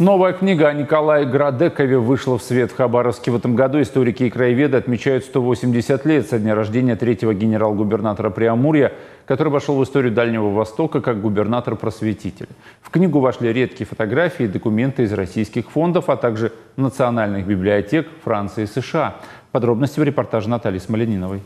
Новая книга о Николае Градекове вышла в свет в Хабаровске в этом году. Историки и краеведы отмечают 180 лет со дня рождения третьего генерал-губернатора Преамурья, который вошел в историю Дальнего Востока как губернатор-просветитель. В книгу вошли редкие фотографии и документы из российских фондов, а также национальных библиотек Франции и США. Подробности в репортаже Натальи Смолениновой.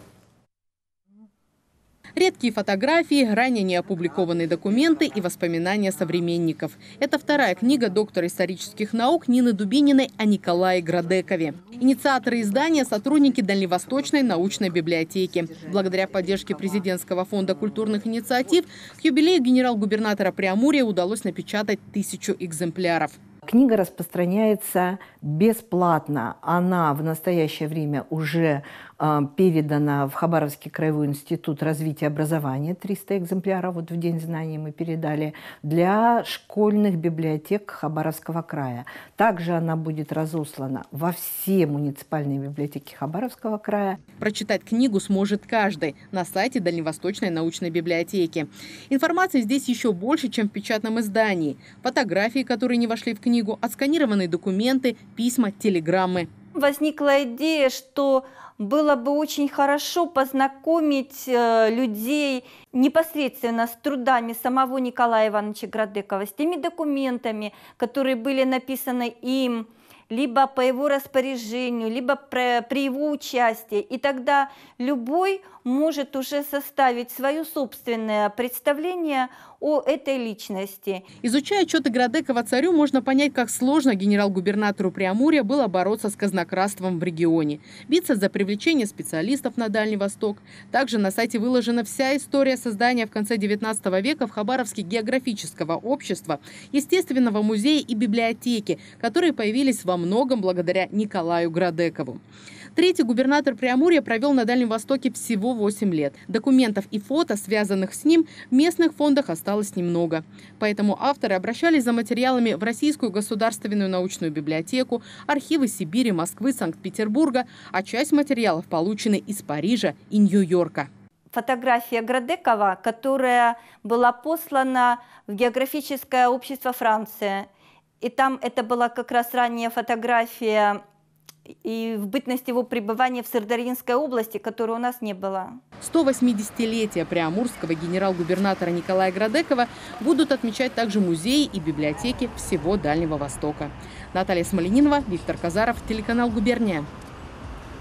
Редкие фотографии, ранее не опубликованные документы и воспоминания современников. Это вторая книга доктора исторических наук Нины Дубининой о Николае Градекове. Инициаторы издания – сотрудники Дальневосточной научной библиотеки. Благодаря поддержке Президентского фонда культурных инициатив к юбилею генерал-губернатора Приамурия удалось напечатать тысячу экземпляров. Книга распространяется бесплатно. Она в настоящее время уже а, передана в Хабаровский краевой институт развития образования, 300 экземпляров, вот в День знаний мы передали, для школьных библиотек Хабаровского края. Также она будет разослана во все муниципальные библиотеки Хабаровского края. Прочитать книгу сможет каждый на сайте Дальневосточной научной библиотеки. Информации здесь еще больше, чем в печатном издании. Фотографии, которые не вошли в книгу, отсканированные документы, письма, телеграммы возникла идея, что было бы очень хорошо познакомить э, людей непосредственно с трудами самого Николая Ивановича Градыкова, с теми документами, которые были написаны им, либо по его распоряжению, либо при его участии. И тогда любой может уже составить свое собственное представление о этой личности. Изучая отчеты Градекова царю, можно понять, как сложно генерал-губернатору Приамурья было бороться с казнократством в регионе. Биться за привлечение специалистов на Дальний Восток. Также на сайте выложена вся история создания в конце 19 века в Хабаровске географического общества, естественного музея и библиотеки, которые появились во многом благодаря Николаю Градекову. Третий губернатор Приамурья провел на Дальнем Востоке всего 8 лет. Документов и фото, связанных с ним, в местных фондах осталось немного. Поэтому авторы обращались за материалами в Российскую государственную научную библиотеку, архивы Сибири, Москвы, Санкт-Петербурга, а часть материалов получены из Парижа и Нью-Йорка фотография Градекова, которая была послана в географическое общество Франции. И там это была как раз ранняя фотография и в бытность его пребывания в Сардаринской области, которой у нас не было. 180-летие Приамурского генерал-губернатора Николая Градекова будут отмечать также музеи и библиотеки всего Дальнего Востока. Наталья Смоленинова, Виктор Казаров, телеканал «Губерния».